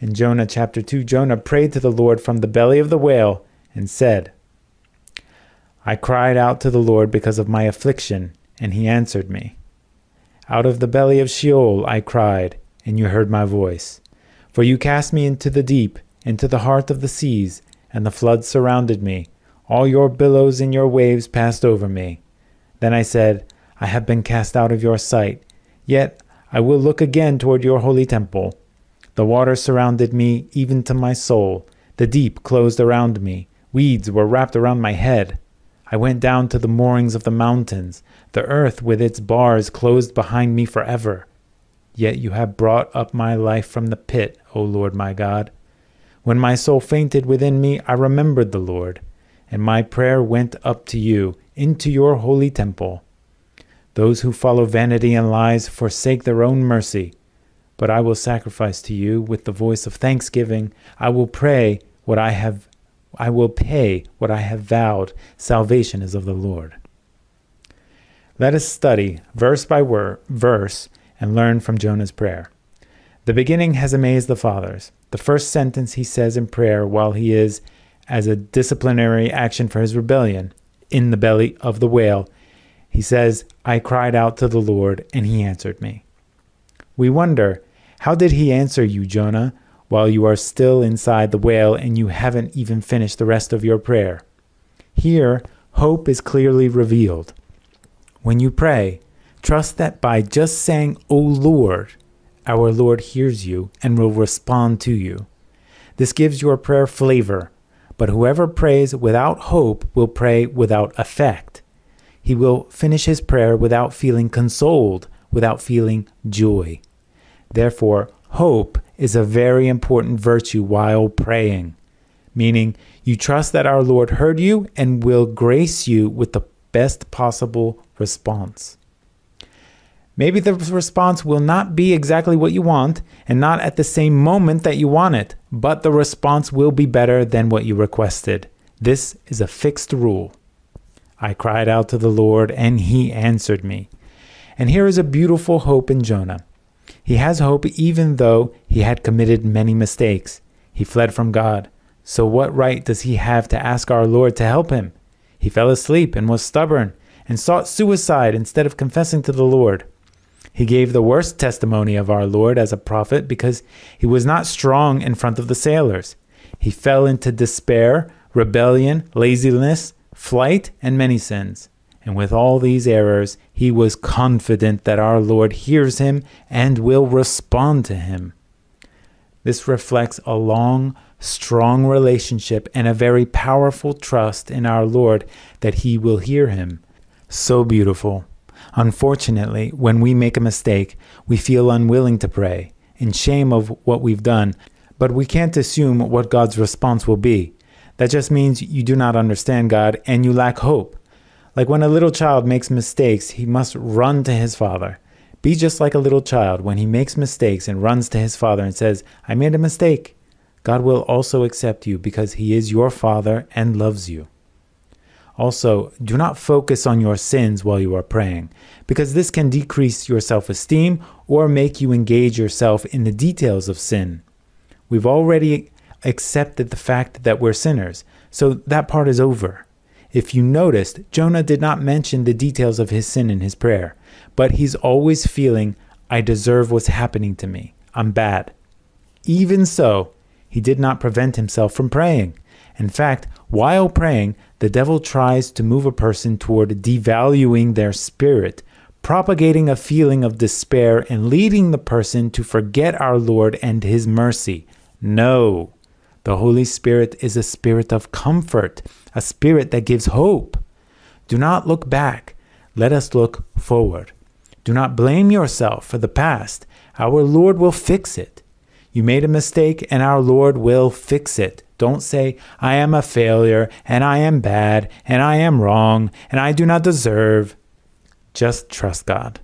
In Jonah chapter 2, Jonah prayed to the Lord from the belly of the whale and said, I cried out to the Lord because of my affliction, and he answered me. Out of the belly of Sheol I cried, and you heard my voice. For you cast me into the deep, into the heart of the seas, and the floods surrounded me. All your billows and your waves passed over me. Then I said, I have been cast out of your sight. Yet I will look again toward your holy temple. The water surrounded me, even to my soul. The deep closed around me. Weeds were wrapped around my head. I went down to the moorings of the mountains, the earth with its bars closed behind me forever. Yet you have brought up my life from the pit, O Lord my God. When my soul fainted within me, I remembered the Lord, and my prayer went up to you, into your holy temple. Those who follow vanity and lies forsake their own mercy but I will sacrifice to you with the voice of thanksgiving. I will pray what I have I will pay what I have vowed. Salvation is of the Lord. Let us study verse by verse and learn from Jonah's prayer. The beginning has amazed the fathers. The first sentence he says in prayer while he is as a disciplinary action for his rebellion in the belly of the whale, he says, I cried out to the Lord and he answered me. We wonder how did he answer you, Jonah, while you are still inside the whale and you haven't even finished the rest of your prayer? Here, hope is clearly revealed. When you pray, trust that by just saying, O Lord, our Lord hears you and will respond to you. This gives your prayer flavor, but whoever prays without hope will pray without effect. He will finish his prayer without feeling consoled, without feeling joy. Therefore, hope is a very important virtue while praying, meaning you trust that our Lord heard you and will grace you with the best possible response. Maybe the response will not be exactly what you want and not at the same moment that you want it, but the response will be better than what you requested. This is a fixed rule. I cried out to the Lord, and he answered me. And here is a beautiful hope in Jonah. He has hope even though he had committed many mistakes. He fled from God. So, what right does he have to ask our Lord to help him? He fell asleep and was stubborn and sought suicide instead of confessing to the Lord. He gave the worst testimony of our Lord as a prophet because he was not strong in front of the sailors. He fell into despair, rebellion, laziness, flight, and many sins. And with all these errors, he was confident that our Lord hears him and will respond to him. This reflects a long, strong relationship and a very powerful trust in our Lord that he will hear him. So beautiful. Unfortunately, when we make a mistake, we feel unwilling to pray, in shame of what we've done, but we can't assume what God's response will be. That just means you do not understand God and you lack hope. Like when a little child makes mistakes, he must run to his father. Be just like a little child when he makes mistakes and runs to his father and says, I made a mistake. God will also accept you because he is your father and loves you. Also, do not focus on your sins while you are praying, because this can decrease your self esteem or make you engage yourself in the details of sin. We've already accepted the fact that we're sinners, so that part is over. If you noticed, Jonah did not mention the details of his sin in his prayer, but he's always feeling, I deserve what's happening to me. I'm bad. Even so, he did not prevent himself from praying. In fact, while praying, the devil tries to move a person toward devaluing their spirit, propagating a feeling of despair and leading the person to forget our Lord and his mercy. No. The Holy Spirit is a spirit of comfort, a spirit that gives hope. Do not look back. Let us look forward. Do not blame yourself for the past. Our Lord will fix it. You made a mistake, and our Lord will fix it. Don't say, I am a failure, and I am bad, and I am wrong, and I do not deserve. Just trust God.